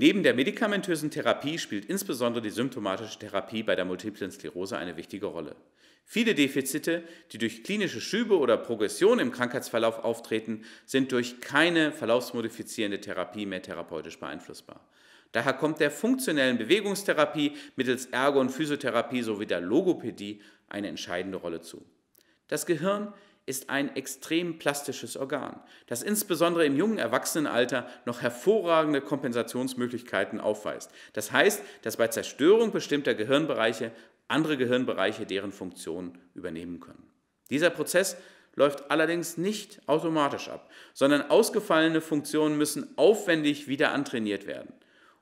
Neben der medikamentösen Therapie spielt insbesondere die symptomatische Therapie bei der multiplen Sklerose eine wichtige Rolle. Viele Defizite, die durch klinische Schübe oder Progression im Krankheitsverlauf auftreten, sind durch keine verlaufsmodifizierende Therapie mehr therapeutisch beeinflussbar. Daher kommt der funktionellen Bewegungstherapie mittels Ergo- und Physiotherapie sowie der Logopädie eine entscheidende Rolle zu. Das Gehirn ist ein extrem plastisches Organ, das insbesondere im jungen Erwachsenenalter noch hervorragende Kompensationsmöglichkeiten aufweist. Das heißt, dass bei Zerstörung bestimmter Gehirnbereiche andere Gehirnbereiche deren Funktionen übernehmen können. Dieser Prozess läuft allerdings nicht automatisch ab, sondern ausgefallene Funktionen müssen aufwendig wieder antrainiert werden.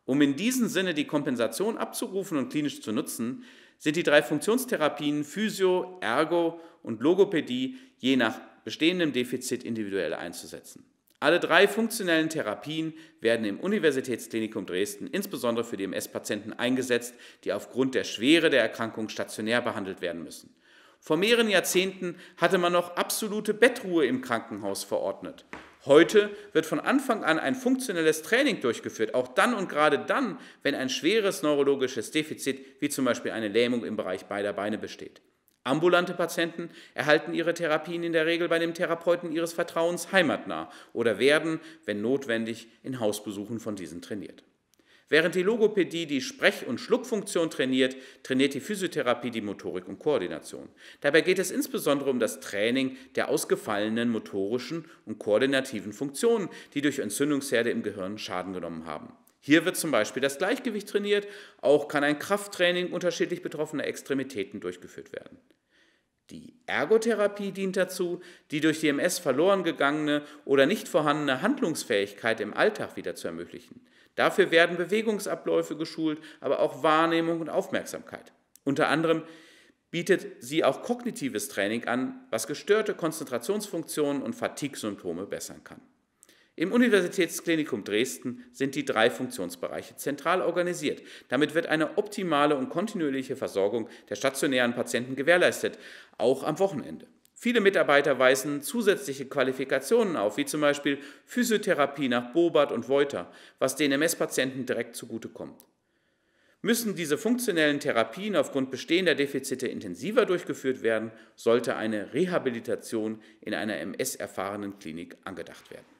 Um in diesem Sinne die Kompensation abzurufen und klinisch zu nutzen, sind die drei Funktionstherapien Physio, Ergo und Logopädie je nach bestehendem Defizit individuell einzusetzen. Alle drei funktionellen Therapien werden im Universitätsklinikum Dresden insbesondere für die MS-Patienten eingesetzt, die aufgrund der Schwere der Erkrankung stationär behandelt werden müssen. Vor mehreren Jahrzehnten hatte man noch absolute Bettruhe im Krankenhaus verordnet Heute wird von Anfang an ein funktionelles Training durchgeführt, auch dann und gerade dann, wenn ein schweres neurologisches Defizit wie zum Beispiel eine Lähmung im Bereich beider Beine besteht. Ambulante Patienten erhalten ihre Therapien in der Regel bei dem Therapeuten ihres Vertrauens heimatnah oder werden, wenn notwendig, in Hausbesuchen von diesen trainiert. Während die Logopädie die Sprech- und Schluckfunktion trainiert, trainiert die Physiotherapie die Motorik und Koordination. Dabei geht es insbesondere um das Training der ausgefallenen motorischen und koordinativen Funktionen, die durch Entzündungsherde im Gehirn Schaden genommen haben. Hier wird zum Beispiel das Gleichgewicht trainiert, auch kann ein Krafttraining unterschiedlich betroffener Extremitäten durchgeführt werden. Die Ergotherapie dient dazu, die durch die MS verloren gegangene oder nicht vorhandene Handlungsfähigkeit im Alltag wieder zu ermöglichen. Dafür werden Bewegungsabläufe geschult, aber auch Wahrnehmung und Aufmerksamkeit. Unter anderem bietet sie auch kognitives Training an, was gestörte Konzentrationsfunktionen und Fatigue-Symptome bessern kann. Im Universitätsklinikum Dresden sind die drei Funktionsbereiche zentral organisiert. Damit wird eine optimale und kontinuierliche Versorgung der stationären Patienten gewährleistet, auch am Wochenende. Viele Mitarbeiter weisen zusätzliche Qualifikationen auf, wie zum Beispiel Physiotherapie nach Bobart und Wolter, was den MS-Patienten direkt zugutekommt. Müssen diese funktionellen Therapien aufgrund bestehender Defizite intensiver durchgeführt werden, sollte eine Rehabilitation in einer MS-erfahrenen Klinik angedacht werden.